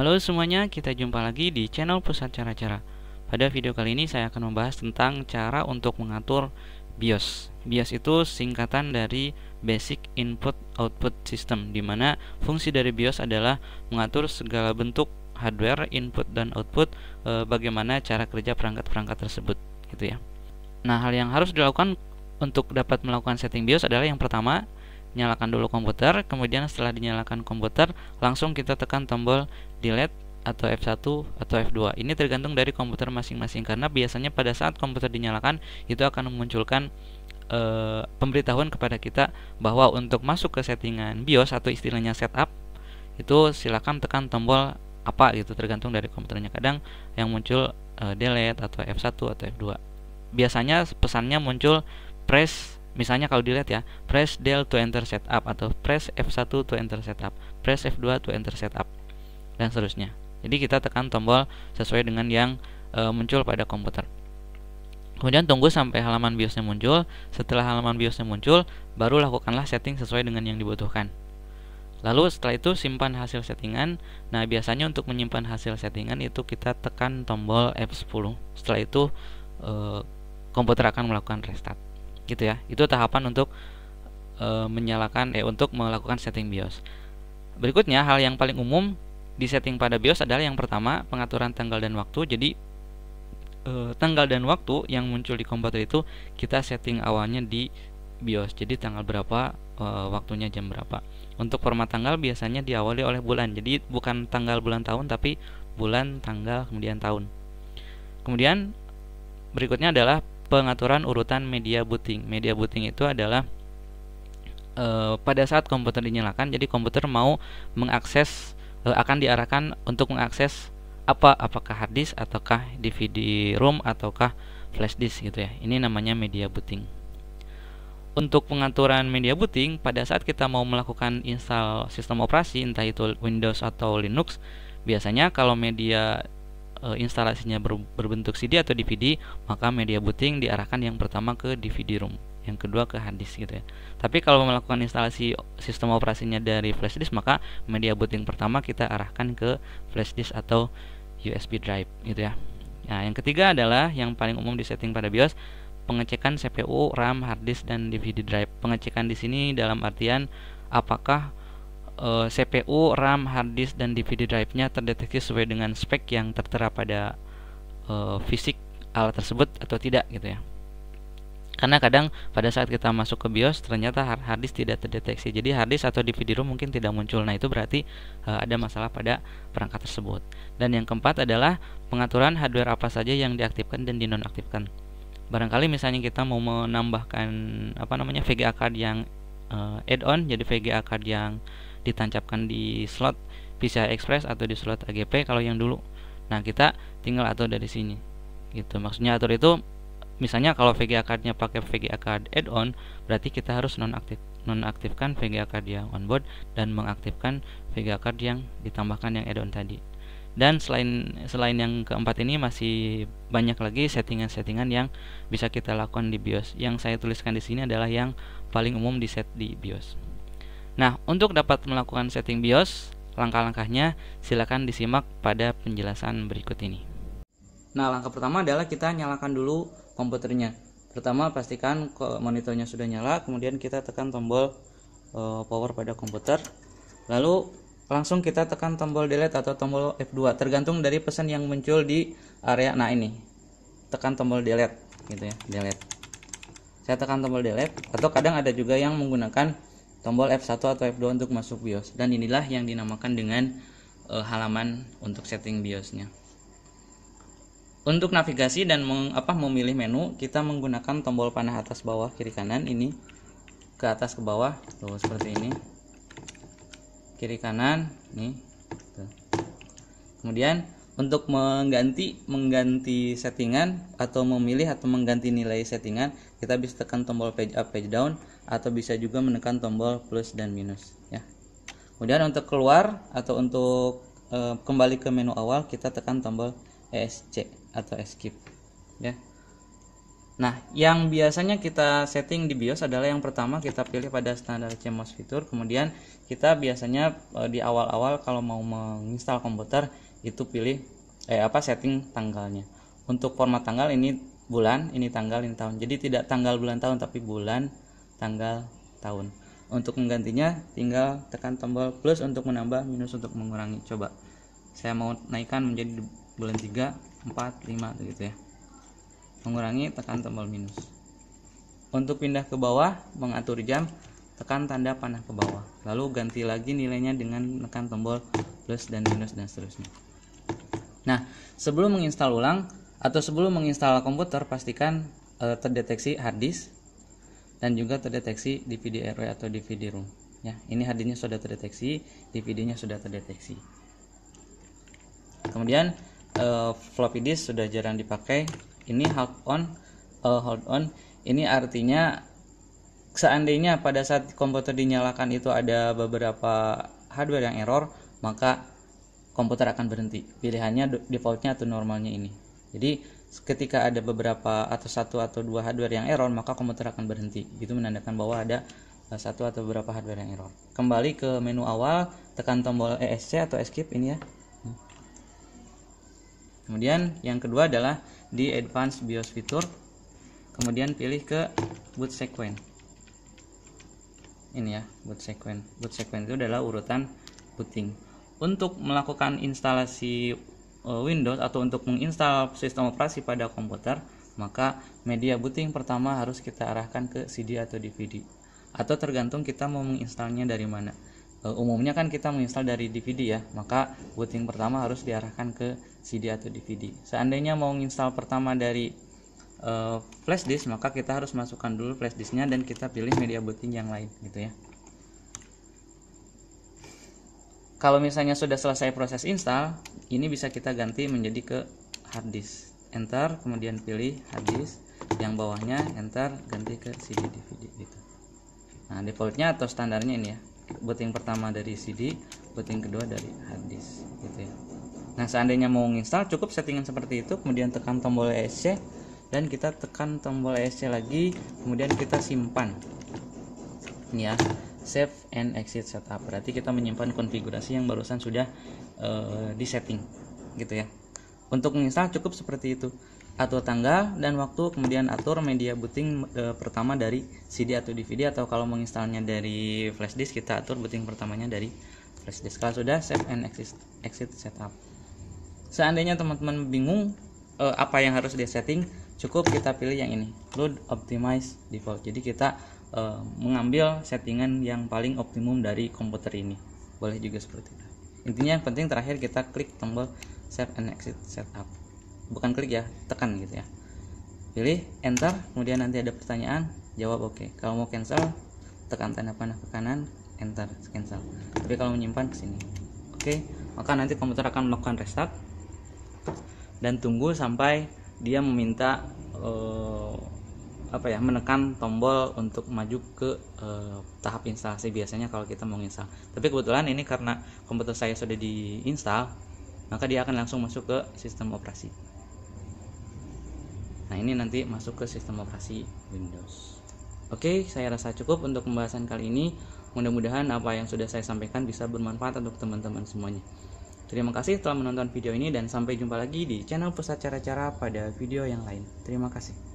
Halo semuanya, kita jumpa lagi di channel Pusat Cara-Cara. Pada video kali ini saya akan membahas tentang cara untuk mengatur BIOS. BIOS itu singkatan dari Basic Input Output System, di mana fungsi dari BIOS adalah mengatur segala bentuk hardware, input dan output, e, bagaimana cara kerja perangkat-perangkat tersebut, gitu ya. Nah, hal yang harus dilakukan untuk dapat melakukan setting BIOS adalah yang pertama, nyalakan dulu komputer kemudian setelah dinyalakan komputer langsung kita tekan tombol delete atau F1 atau F2 ini tergantung dari komputer masing-masing karena biasanya pada saat komputer dinyalakan itu akan memunculkan e, pemberitahuan kepada kita bahwa untuk masuk ke settingan BIOS atau istilahnya setup itu silakan tekan tombol apa gitu tergantung dari komputernya kadang yang muncul e, delete atau F1 atau F2 biasanya pesannya muncul press Misalnya kalau dilihat ya, press del to enter setup atau press F1 to enter setup, press F2 to enter setup dan seterusnya. Jadi kita tekan tombol sesuai dengan yang e, muncul pada komputer. Kemudian tunggu sampai halaman BIOSnya muncul. Setelah halaman BIOSnya muncul, baru lakukanlah setting sesuai dengan yang dibutuhkan. Lalu setelah itu simpan hasil settingan. Nah, biasanya untuk menyimpan hasil settingan itu kita tekan tombol F10. Setelah itu e, komputer akan melakukan restart gitu ya itu tahapan untuk e, menyalakan eh untuk melakukan setting BIOS berikutnya hal yang paling umum di setting pada BIOS adalah yang pertama pengaturan tanggal dan waktu jadi e, tanggal dan waktu yang muncul di komputer itu kita setting awalnya di BIOS jadi tanggal berapa e, waktunya jam berapa untuk format tanggal biasanya diawali oleh bulan jadi bukan tanggal bulan tahun tapi bulan tanggal kemudian tahun kemudian berikutnya adalah pengaturan urutan media booting. Media booting itu adalah e, pada saat komputer dinyalakan, jadi komputer mau mengakses e, akan diarahkan untuk mengakses apa? Apakah hard disk ataukah DVD ROM ataukah flash disk gitu ya. Ini namanya media booting. Untuk pengaturan media booting, pada saat kita mau melakukan install sistem operasi entah itu Windows atau Linux, biasanya kalau media e, instalasinya ber, berbentuk CD atau DVD, maka media booting diarahkan yang pertama ke DVD room, yang kedua ke hard disk gitu ya. Tapi kalau melakukan instalasi sistem operasinya dari flash disk, maka media booting pertama kita arahkan ke flash disk atau USB drive gitu ya. Nah, yang ketiga adalah yang paling umum di setting pada BIOS pengecekan CPU, RAM, hard disk dan DVD drive. Pengecekan di sini dalam artian apakah uh, eh, CPU, RAM, hard disk dan DVD drive-nya terdeteksi sesuai dengan spek yang tertera pada uh, fisik alat tersebut atau tidak gitu ya. Karena kadang pada saat kita masuk ke BIOS ternyata hard disk tidak terdeteksi. Jadi hard disk atau DVD ROM mungkin tidak muncul. Nah, itu berarti uh, ada masalah pada perangkat tersebut. Dan yang keempat adalah pengaturan hardware apa saja yang diaktifkan dan dinonaktifkan. Barangkali misalnya kita mau menambahkan apa namanya VGA card yang uh, add-on jadi VGA card yang ditancapkan di slot PCI Express atau di slot AGP kalau yang dulu nah kita tinggal atur dari sini gitu maksudnya atur itu misalnya kalau VGA cardnya pakai VGA card add-on berarti kita harus nonaktif nonaktifkan VGA card yang onboard dan mengaktifkan VGA card yang ditambahkan yang add-on tadi dan selain selain yang keempat ini masih banyak lagi settingan-settingan yang bisa kita lakukan di BIOS yang saya tuliskan di sini adalah yang paling umum di set di BIOS Nah, untuk dapat melakukan setting BIOS, langkah-langkahnya silakan disimak pada penjelasan berikut ini. Nah, langkah pertama adalah kita nyalakan dulu komputernya. Pertama, pastikan monitornya sudah nyala, kemudian kita tekan tombol eh, power pada komputer. Lalu langsung kita tekan tombol delete atau tombol F2 tergantung dari pesan yang muncul di area nah ini. Tekan tombol delete gitu ya, delete. Saya tekan tombol delete atau kadang ada juga yang menggunakan tombol F1 atau F2 untuk masuk BIOS dan inilah yang dinamakan dengan e, halaman untuk setting BIOSnya untuk navigasi dan meng, apa memilih menu kita menggunakan tombol panah atas bawah kiri kanan ini ke atas ke bawah tuh seperti ini kiri kanan nih kemudian untuk mengganti mengganti settingan atau memilih atau mengganti nilai settingan kita bisa tekan tombol page up page down atau bisa juga menekan tombol plus dan minus ya. Kemudian untuk keluar atau untuk e, kembali ke menu awal kita tekan tombol ESC atau escape ya. Nah, yang biasanya kita setting di BIOS adalah yang pertama kita pilih pada standar CMOS fitur, kemudian kita biasanya e, di awal-awal kalau mau menginstal komputer itu pilih eh apa setting tanggalnya. Untuk format tanggal ini bulan, ini tanggal, ini tahun. Jadi tidak tanggal bulan tahun tapi bulan tanggal, tahun. Untuk menggantinya tinggal tekan tombol plus untuk menambah, minus untuk mengurangi. Coba saya mau naikkan menjadi bulan 3, 4, 5 gitu ya. Mengurangi tekan tombol minus. Untuk pindah ke bawah mengatur jam tekan tanda panah ke bawah. Lalu ganti lagi nilainya dengan tekan tombol plus dan minus dan seterusnya. Nah, sebelum menginstal ulang atau sebelum menginstal komputer pastikan eh, terdeteksi hard disk dan juga terdeteksi DVD RW atau DVD room. Ya, ini hadirnya sudah terdeteksi, DVD-nya sudah terdeteksi. Kemudian uh, floppy disk sudah jarang dipakai. Ini hold on, uh, hold on. Ini artinya seandainya pada saat komputer dinyalakan itu ada beberapa hardware yang error, maka komputer akan berhenti. Pilihannya defaultnya atau normalnya ini. Jadi ketika ada beberapa atau satu atau dua hardware yang error maka komputer akan berhenti itu menandakan bahwa ada eh, satu atau beberapa hardware yang error kembali ke menu awal tekan tombol ESC atau escape ini ya kemudian yang kedua adalah di advanced BIOS fitur kemudian pilih ke boot sequence ini ya boot sequence boot sequence itu adalah urutan booting untuk melakukan instalasi Eh, Windows atau untuk menginstal sistem operasi pada komputer, maka media booting pertama harus kita arahkan ke CD atau DVD atau tergantung kita mau menginstalnya dari mana. Eh, umumnya kan kita menginstal dari DVD ya, maka booting pertama harus diarahkan ke CD atau DVD. Seandainya mau menginstal pertama dari uh, flash disk maka kita harus masukkan dulu flash disknya dan kita pilih media booting yang lain gitu ya kalau misalnya sudah selesai proses install ini bisa kita ganti menjadi ke hard disk enter kemudian pilih hard disk yang bawahnya enter ganti ke CD DVD gitu nah defaultnya atau standarnya ini ya booting pertama dari CD booting kedua dari hard disk gitu ya nah seandainya mau install cukup settingan seperti itu kemudian tekan tombol ESC dan kita tekan tombol ESC lagi kemudian kita simpan ya save and exit setup berarti kita menyimpan konfigurasi yang barusan sudah uh, disetting gitu ya untuk menginstal cukup seperti itu atur tanggal dan waktu kemudian atur media booting e, pertama dari CD atau DVD atau kalau menginstalnya dari flash disk kita atur booting pertamanya dari flash disk kalau sudah save and exit, exit setup seandainya teman-teman bingung e, apa yang harus di setting cukup kita pilih yang ini load optimize default jadi kita uh, mengambil settingan yang paling optimum dari komputer ini boleh juga seperti itu intinya yang penting terakhir kita klik tombol save and exit setup bukan klik ya tekan gitu ya pilih enter kemudian nanti ada pertanyaan jawab oke okay. kalau mau cancel tekan tanda panah ke kanan enter cancel tapi kalau menyimpan ke sini oke okay. maka nanti komputer akan melakukan restart dan tunggu sampai dia meminta uh, apa ya menekan tombol untuk maju ke uh, tahap instalasi biasanya kalau kita mau install tapi kebetulan ini karena komputer saya sudah diinstal maka dia akan langsung masuk ke sistem operasi nah ini nanti masuk ke sistem operasi Windows Oke, saya rasa cukup untuk pembahasan kali ini. Mudah-mudahan apa yang sudah saya sampaikan bisa bermanfaat untuk teman-teman semuanya. Terima kasih telah menonton video ini dan sampai jumpa lagi di channel Pusat Cara-Cara pada video yang lain. Terima kasih.